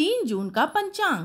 तीन जून का पंचांग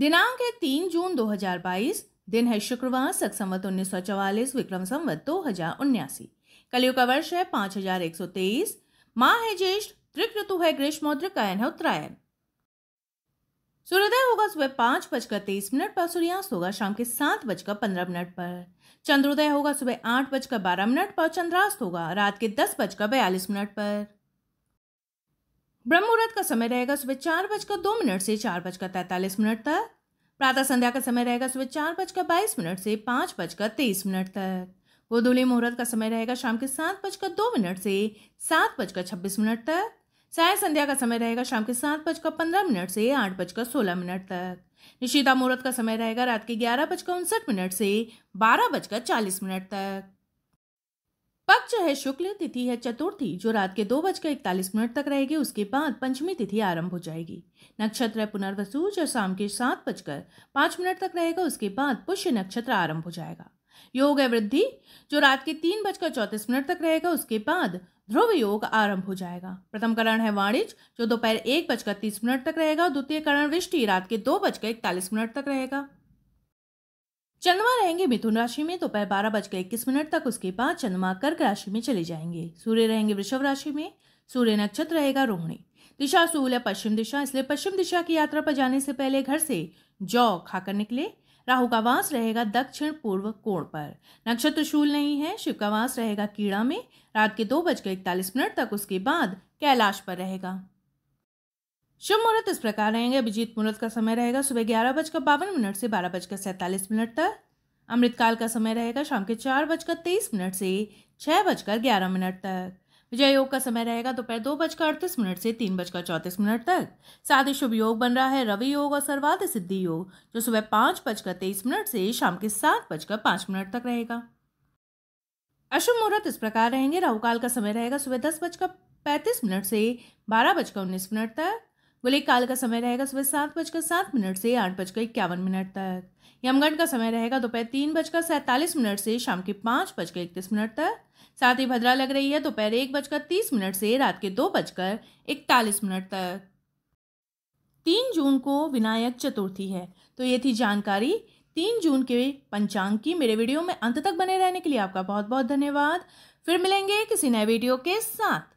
दिनांक है तीन जून 2022 दिन है शुक्रवार सक संवत उन्नीस विक्रम संवत दो हजार उन्यासी कलियुग का वर्ष है पांच हजार एक सौ तेईस माह है ज्येष्ठ त्रिक ऋतु है ग्रीष्म और त्रिकायन है उत्तरायण सूर्योदय होगा सुबह पांच बजकर तेईस मिनट पर सूर्यास्त होगा शाम के सात बजकर पंद्रह मिनट पर चंद्रोदय होगा सुबह आठ बजकर बारह मिनट पर चंद्रास्त होगा रात के दस बजकर बयालीस मिनट पर ब्रह्म मुहूर्त का समय रहेगा सुबह चार बजकर दो मिनट से चार बजकर तैंतालीस मिनट तक प्रातः संध्या का समय रहेगा सुबह चार बजकर बाईस मिनट से पाँच बजकर तेईस मिनट तक गोधूली मुहूर्त का समय रहेगा शाम के सात बजकर दो मिनट से सात बजकर छब्बीस मिनट तक साय संध्या का समय रहेगा शाम के सात बजकर पंद्रह मिनट से आठ बजकर सोलह मिनट तक निशिता मुहूर्त का समय रहेगा रात के ग्यारह बजकर उनसठ मिनट से बारह बजकर चालीस मिनट तक अब जो है शुक्ल तिथि है चतुर्थी जो रात के दो बजकर इकतालीस मिनट तक रहेगी उसके बाद पंचमी तिथि आरंभ हो जाएगी नक्षत्र पुनर्वसु जो शाम के सात बजकर पांच मिनट तक रहेगा उसके बाद पुष्य नक्षत्र आरंभ हो जाएगा योग है वृद्धि जो रात के तीन बजकर चौतीस मिनट तक रहेगा उसके बाद ध्रुव योग आरंभ हो जाएगा प्रथम करण है वाणिज्य जो दोपहर एक बजकर तीस मिनट तक रहेगा और द्वितीय करण वृष्टि रात के दो बजकर इकतालीस मिनट तक रहेगा चंद्रमा रहेंगे मिथुन राशि में दोपहर बारह बजकर इक्कीस मिनट तक उसके बाद चंद्रमा कर्क राशि में चले जाएंगे सूर्य रहेंगे वृषभ राशि में सूर्य नक्षत्र रहेगा रोहिणी दिशा सूल है पश्चिम दिशा इसलिए पश्चिम दिशा की यात्रा पर जाने से पहले घर से जौ खाकर निकले राहु का वास रहेगा दक्षिण पूर्व कोण पर नक्षत्र शूल नहीं है शिव का वास रहेगा कीड़ा में रात के दो बजकर इकतालीस मिनट तक उसके बाद कैलाश पर रहेगा शुभ मुहूर्त इस प्रकार रहेंगे अभिजीत मुहूर्त का समय रहेगा सुबह ग्यारह बजकर बावन मिनट से बारह बजकर सैंतालीस मिनट तक अमृतकाल का समय रहेगा शाम के चार बजकर तेईस मिनट से छः बजकर ग्यारह मिनट तक विजय योग का समय रहेगा दोपहर दो बजकर अड़तीस मिनट से तीन बजकर चौंतीस मिनट तक साथ ही शुभ योग बन रहा है रवि योग और सर्वाध सिद्धि योग जो सुबह पाँच बजकर तेईस मिनट से शाम के सात बजकर पाँच मिनट तक रहेगा अशुभ मुहूर्त इस प्रकार रहेंगे राहुकाल का समय रहेगा सुबह दस बजकर पैंतीस मिनट से बारह बजकर उन्नीस मिनट तक बोले काल का समय रहेगा सुबह सात बजकर सात मिनट से आठ बजकर इक्यावन मिनट तक यमगढ़ का समय रहेगा दोपहर तीन बजकर सैंतालीस मिनट से शाम के पाँच बजकर इकतीस मिनट तक साथ ही भद्रा लग रही है दोपहर एक बजकर तीस मिनट से रात के दो बजकर इकतालीस मिनट तक तीन जून को विनायक चतुर्थी है तो ये थी जानकारी तीन जून के पंचांग की मेरे वीडियो में अंत तक बने रहने के लिए आपका बहुत बहुत धन्यवाद फिर मिलेंगे किसी नए वीडियो के साथ